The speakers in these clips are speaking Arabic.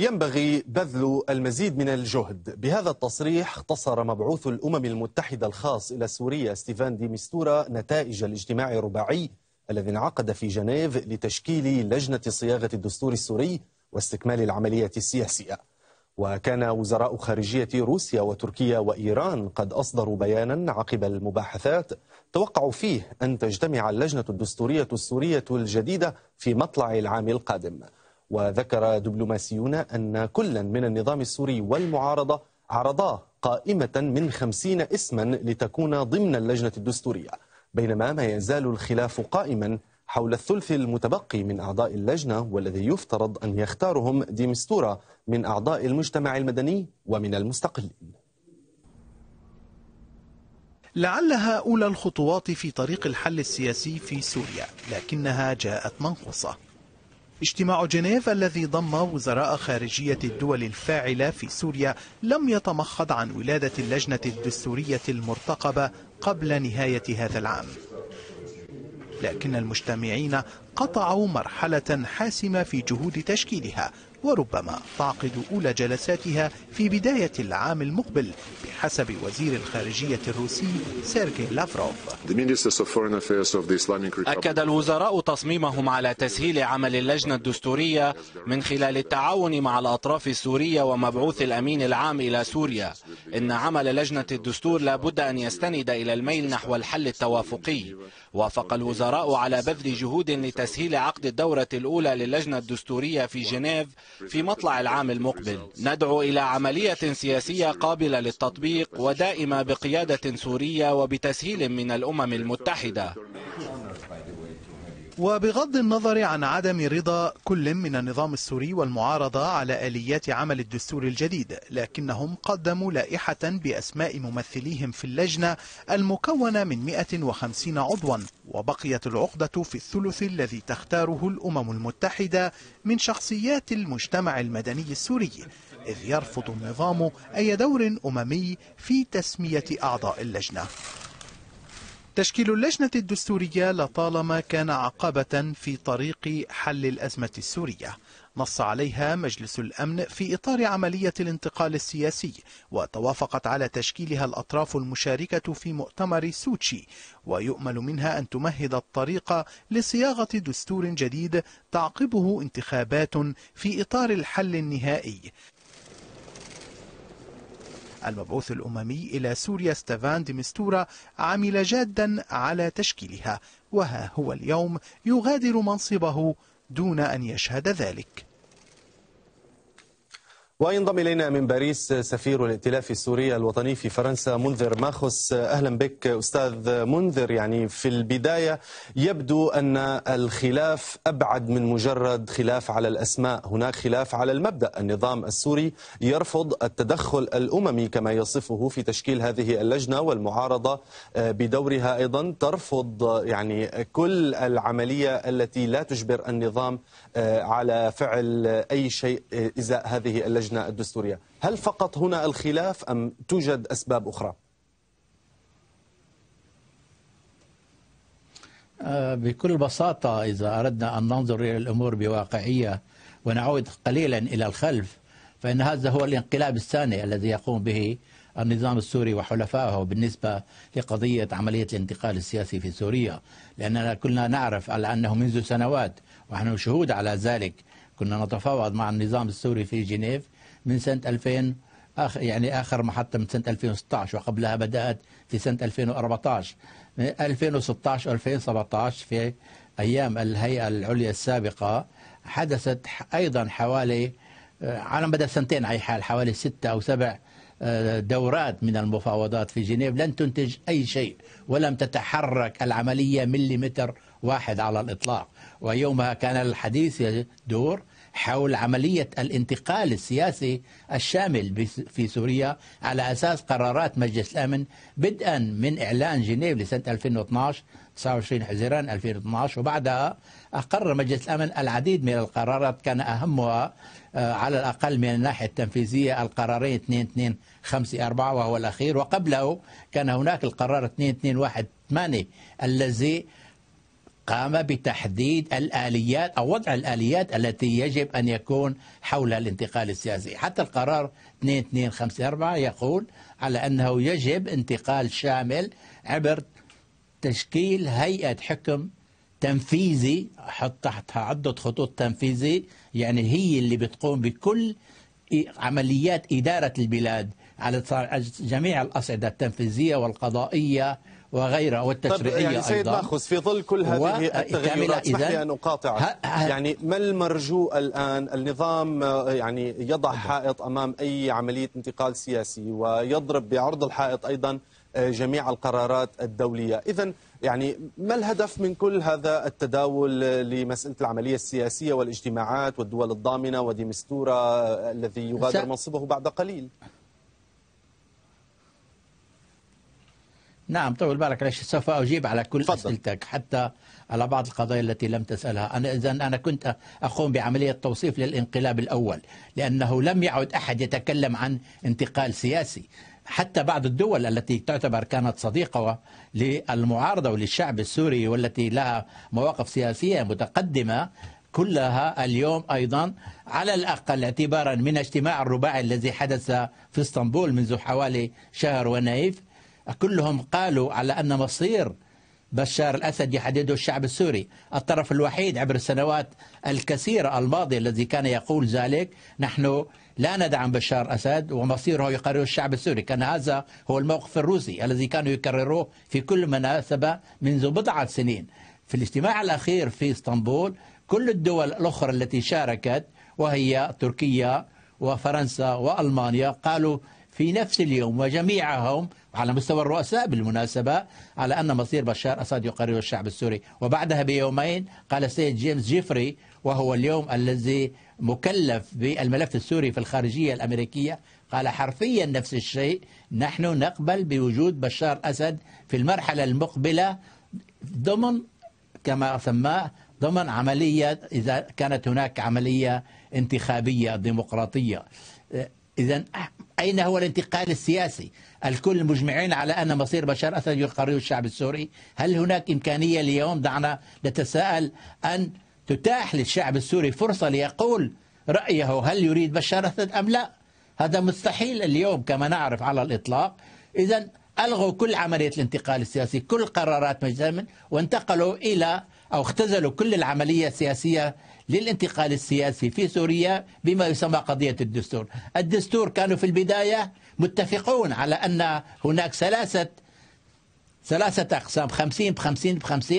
ينبغي بذل المزيد من الجهد بهذا التصريح اختصر مبعوث الأمم المتحدة الخاص إلى سوريا ستيفان دي ميستورا نتائج الاجتماع الرباعي الذي انعقد في جنيف لتشكيل لجنة صياغة الدستور السوري واستكمال العملية السياسية وكان وزراء خارجية روسيا وتركيا وإيران قد أصدروا بيانا عقب المباحثات توقعوا فيه أن تجتمع اللجنة الدستورية السورية الجديدة في مطلع العام القادم وذكر دبلوماسيون أن كلا من النظام السوري والمعارضة عرضا قائمة من خمسين اسما لتكون ضمن اللجنة الدستورية بينما ما يزال الخلاف قائما حول الثلث المتبقي من أعضاء اللجنة والذي يفترض أن يختارهم ديمستورة من أعضاء المجتمع المدني ومن المستقلين لعلها أولى الخطوات في طريق الحل السياسي في سوريا لكنها جاءت منقوصة اجتماع جنيف الذي ضم وزراء خارجية الدول الفاعلة في سوريا لم يتمخض عن ولادة اللجنة الدستورية المرتقبة قبل نهاية هذا العام لكن المجتمعين قطعوا مرحلة حاسمة في جهود تشكيلها وربما تعقد أولى جلساتها في بداية العام المقبل بحسب وزير الخارجية الروسي سيرجي لافروف أكد الوزراء تصميمهم على تسهيل عمل اللجنة الدستورية من خلال التعاون مع الأطراف السورية ومبعوث الأمين العام إلى سوريا إن عمل لجنة الدستور لا بد أن يستند إلى الميل نحو الحل التوافقي وافق الوزراء على بذل جهود لتسهيل تسهيل عقد الدورة الأولى للجنة الدستورية في جنيف في مطلع العام المقبل ندعو إلى عملية سياسية قابلة للتطبيق ودائمة بقيادة سورية وبتسهيل من الأمم المتحدة وبغض النظر عن عدم رضا كل من النظام السوري والمعارضة على آليات عمل الدستور الجديد لكنهم قدموا لائحة بأسماء ممثليهم في اللجنة المكونة من 150 عضوا وبقيت العقدة في الثلث الذي تختاره الأمم المتحدة من شخصيات المجتمع المدني السوري إذ يرفض النظام أي دور أممي في تسمية أعضاء اللجنة تشكيل اللجنة الدستورية لطالما كان عقبة في طريق حل الأزمة السورية نص عليها مجلس الأمن في إطار عملية الانتقال السياسي وتوافقت على تشكيلها الأطراف المشاركة في مؤتمر سوتشي ويؤمل منها أن تمهد الطريق لصياغة دستور جديد تعقبه انتخابات في إطار الحل النهائي المبعوث الأممي إلى سوريا ستيفان ديمستورا عمل جادا على تشكيلها وها هو اليوم يغادر منصبه دون أن يشهد ذلك وينضم إلينا من باريس سفير الائتلاف السوري الوطني في فرنسا منذر ماخوس أهلا بك أستاذ منذر يعني في البداية يبدو أن الخلاف أبعد من مجرد خلاف على الأسماء هناك خلاف على المبدأ النظام السوري يرفض التدخل الأممي كما يصفه في تشكيل هذه اللجنة والمعارضة بدورها أيضا ترفض يعني كل العملية التي لا تجبر النظام على فعل أي شيء إزاء هذه اللجنة اللجنة الدستورية هل فقط هنا الخلاف أم توجد أسباب أخرى؟ آه، بكل بساطة إذا أردنا أن ننظر إلى الأمور بواقعية ونعود قليلا إلى الخلف فإن هذا هو الانقلاب الثاني الذي يقوم به النظام السوري وحلفائه بالنسبة لقضية عملية الانتقال السياسي في سوريا لأننا كلنا نعرف على أنه منذ سنوات ونحن شهود على ذلك كنا نتفاوض مع النظام السوري في جنيف من سنة 2000 آخر يعني آخر محطة من سنة 2016 وقبلها بدأت في سنة 2014 من 2016 2017 في أيام الهيئة العليا السابقة حدثت أيضا حوالي آه، على مدى سنتين أي حال حوالي ستة أو سبع آه، دورات من المفاوضات في جنيف لن تنتج أي شيء ولم تتحرك العملية مليمتر واحد على الإطلاق ويومها كان الحديث يدور حول عملية الانتقال السياسي الشامل في سوريا على أساس قرارات مجلس الأمن بدءا من إعلان جنيف لسنة 2012 29 حزيران 2012 وبعدها أقر مجلس الأمن العديد من القرارات كان أهمها آه، على الأقل من الناحية التنفيذية القرارين 2254 وهو الأخير وقبله كان هناك القرار 2218 الذي قام بتحديد الآليات أو وضع الآليات التي يجب أن يكون حولها الانتقال السياسي حتى القرار 2254 يقول على أنه يجب انتقال شامل عبر تشكيل هيئة حكم تنفيذي حط تحتها عدة خطوط تنفيذي يعني هي اللي بتقوم بكل عمليات إدارة البلاد على جميع الأصعدة التنفيذية والقضائية وغيرها والتشريعية طيب يعني سيد ماخوس في ظل كل هذه التغيرات اسمح لي أن أقاطعك يعني ما المرجو الآن النظام آه، يعني يضع حائط أمام أي عملية انتقال سياسي ويضرب بعرض الحائط أيضا آه، جميع القرارات الدولية إذا يعني ما الهدف من كل هذا التداول آه، لمسألة العملية السياسية والاجتماعات والدول الضامنة وديمستورا الذي يغادر منصبه بعد قليل نعم طول بالك ليش سوف أجيب على كل فضل. أسئلتك حتى على بعض القضايا التي لم تسألها أنا إذا أنا كنت أقوم بعملية توصيف للانقلاب الأول لأنه لم يعد أحد يتكلم عن انتقال سياسي حتى بعض الدول التي تعتبر كانت صديقة للمعارضة وللشعب السوري والتي لها مواقف سياسية متقدمة كلها اليوم أيضا على الأقل اعتبارا من اجتماع الرباعي الذي حدث في اسطنبول منذ حوالي شهر ونايف كلهم قالوا على أن مصير بشار الأسد يحدده الشعب السوري الطرف الوحيد عبر السنوات الكثيرة الماضية الذي كان يقول ذلك نحن لا ندعم بشار أسد ومصيره يقرره الشعب السوري كان هذا هو الموقف الروسي الذي كانوا يكرروه في كل مناسبة منذ بضعة سنين في الاجتماع الأخير في اسطنبول كل الدول الأخرى التي شاركت وهي تركيا وفرنسا وألمانيا قالوا في نفس اليوم وجميعهم على مستوى الرؤساء بالمناسبة على أن مصير بشار أسد يقرر الشعب السوري وبعدها بيومين قال السيد جيمس جيفري وهو اليوم الذي مكلف بالملف السوري في الخارجية الأمريكية قال حرفيا نفس الشيء نحن نقبل بوجود بشار أسد في المرحلة المقبلة ضمن كما سماه ضمن عملية إذا كانت هناك عملية انتخابية ديمقراطية إذا أين هو الانتقال السياسي الكل مجمعين على أن مصير بشار أسد يقرر الشعب السوري هل هناك إمكانية اليوم دعنا نتساءل أن تتاح للشعب السوري فرصة ليقول رأيه هل يريد بشار أسد أم لا هذا مستحيل اليوم كما نعرف على الإطلاق إذا ألغوا كل عملية الانتقال السياسي كل قرارات مجلس وانتقلوا إلى أو اختزلوا كل العملية السياسية للانتقال السياسي في سوريا بما يسمى قضية الدستور الدستور كانوا في البداية متفقون على أن هناك ثلاثة ثلاثة أقسام 50 ب 50 ب 50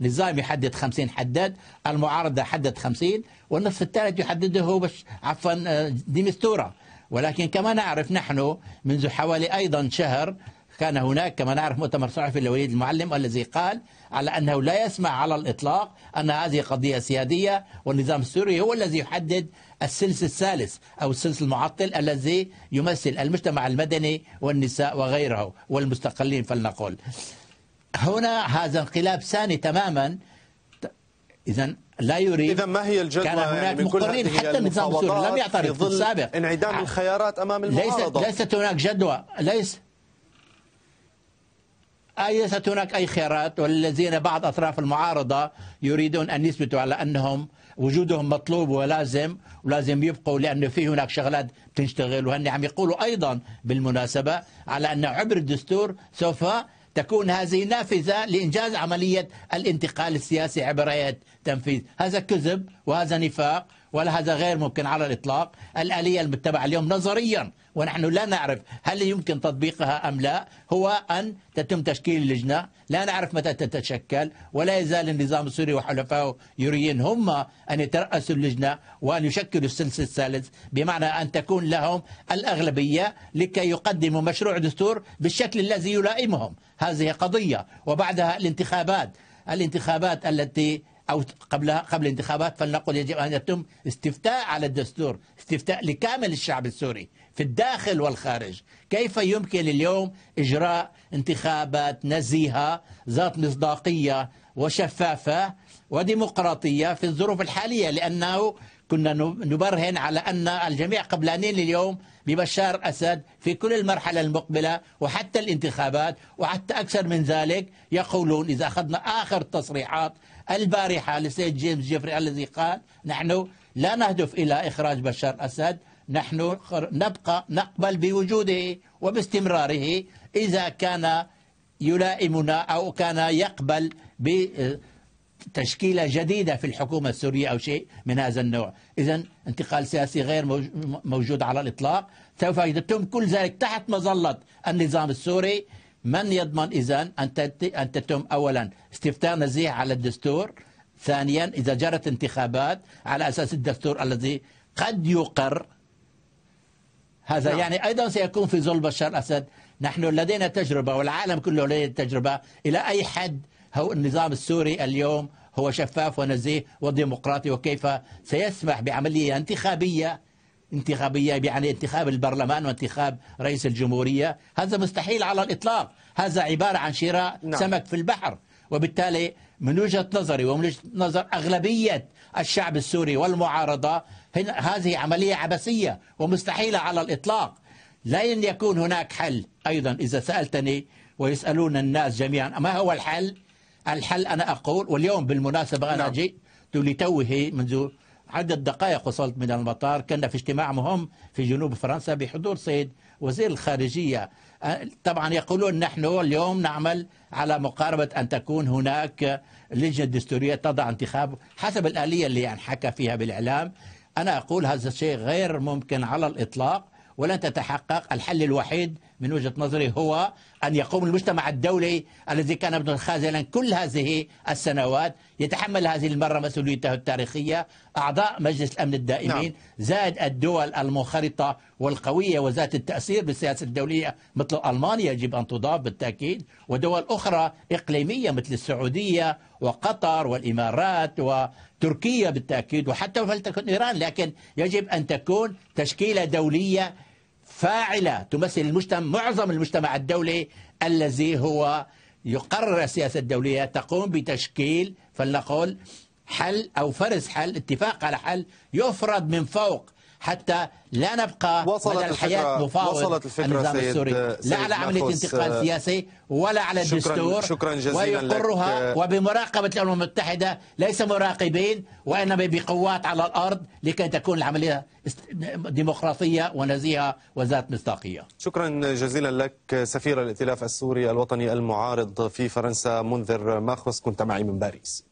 النظام يحدد 50 حدد المعارضة حدد 50 والنصف الثالث يحدده بش عفوا آه، ديمستورة ولكن كما نعرف نحن منذ حوالي أيضا شهر كان هناك كما نعرف مؤتمر صحفي لوليد المعلم الذي قال على أنه لا يسمع على الإطلاق أن هذه قضية سيادية والنظام السوري هو الذي يحدد السلس الثالث أو السلس المعطل الذي يمثل المجتمع المدني والنساء وغيره والمستقلين فلنقل هنا هذا انقلاب ثاني تماما إذا لا يريد إذا ما هي الجدوى كان هناك يعني من حتى النظام السوري لم يعترف في السابق انعدام الخيارات أمام المعارضة ليست, ليست هناك جدوى ليس أليست هناك أي خيارات والذين بعض أطراف المعارضة يريدون أن يثبتوا على أنهم وجودهم مطلوب ولازم ولازم يبقوا لأنه في هناك شغلات تنشتغل وهن عم يقولوا أيضا بالمناسبة على أن عبر الدستور سوف تكون هذه نافذة لإنجاز عملية الانتقال السياسي عبر هيئة تنفيذ هذا كذب وهذا نفاق ولا هذا غير ممكن على الإطلاق الآلية المتبعة اليوم نظريا ونحن لا نعرف هل يمكن تطبيقها أم لا هو أن تتم تشكيل لجنة لا نعرف متى تتشكل ولا يزال النظام السوري وحلفائه يريدون هم أن يترأسوا اللجنة وأن يشكلوا السلس الثالث بمعنى أن تكون لهم الأغلبية لكي يقدموا مشروع دستور بالشكل الذي يلائمهم هذه قضية وبعدها الانتخابات الانتخابات التي أو قبل قبل الانتخابات فلنقل يجب أن يتم استفتاء على الدستور استفتاء لكامل الشعب السوري في الداخل والخارج كيف يمكن اليوم إجراء انتخابات نزيهة ذات مصداقية وشفافة وديمقراطية في الظروف الحالية لأنه كنا نبرهن على أن الجميع قبلانين اليوم ببشار أسد في كل المرحلة المقبلة وحتى الانتخابات وحتى أكثر من ذلك يقولون إذا أخذنا آخر التصريحات البارحة لسيد جيمس جيفري الذي قال نحن لا نهدف إلى إخراج بشار أسد نحن نبقى نقبل بوجوده وباستمراره إذا كان يلائمنا أو كان يقبل بتشكيلة جديدة في الحكومة السورية أو شيء من هذا النوع إذا انتقال سياسي غير موجود على الإطلاق سوف يتم كل ذلك تحت مظلة النظام السوري من يضمن إذا أن تتم أولا استفتاء نزيه على الدستور ثانيا إذا جرت انتخابات على أساس الدستور الذي قد يقر هذا نعم. يعني أيضا سيكون في ظل بشار الأسد نحن لدينا تجربة والعالم كله لديه تجربة إلى أي حد هو النظام السوري اليوم هو شفاف ونزيه وديمقراطي وكيف سيسمح بعملية انتخابية انتخابية يعني انتخاب البرلمان وانتخاب رئيس الجمهورية هذا مستحيل على الإطلاق هذا عبارة عن شراء نعم. سمك في البحر وبالتالي من وجهة نظري ومن وجهة نظر أغلبية الشعب السوري والمعارضة هذه عملية عبثية ومستحيلة على الإطلاق لن يكون هناك حل أيضا إذا سألتني ويسألون الناس جميعا ما هو الحل الحل أنا أقول واليوم بالمناسبة أنا نعم. جئت لتوه منذ عدة دقائق وصلت من المطار كنا في اجتماع مهم في جنوب فرنسا بحضور سيد وزير الخارجية طبعا يقولون نحن اليوم نعمل على مقاربة أن تكون هناك لجنة دستورية تضع انتخاب حسب الآلية اللي انحكى فيها بالإعلام أنا أقول هذا الشيء غير ممكن على الإطلاق ولن تتحقق الحل الوحيد من وجهة نظري هو أن يقوم المجتمع الدولي الذي كان متخاذلا كل هذه السنوات يتحمل هذه المرة مسؤوليته التاريخية أعضاء مجلس الأمن الدائمين نعم. زائد الدول المنخرطة والقوية وذات التأثير بالسياسة الدولية مثل ألمانيا يجب أن تضاف بالتأكيد ودول أخرى إقليمية مثل السعودية وقطر والإمارات وتركيا بالتأكيد وحتى فلتكن إيران لكن يجب أن تكون تشكيلة دولية فاعلة تمثل المجتمع معظم المجتمع الدولي الذي هو يقرر السياسة الدولية تقوم بتشكيل فلنقل حل أو فرز حل اتفاق على حل يفرض من فوق حتى لا نبقى وصلت مدى الحياة مفاوض وصلت الفكرة النظام سيد السوري سيد لا على عملية انتقال آه، سياسي ولا على الدستور شكرا جزيلا ويقرها لك آه، وبمراقبة الأمم المتحدة ليس مراقبين وإنما بقوات على الأرض لكي تكون العملية ديمقراطية ونزيهة وذات مصداقية شكرا جزيلا لك آه، سفير الائتلاف السوري الوطني المعارض في فرنسا منذر ماخوس كنت معي من باريس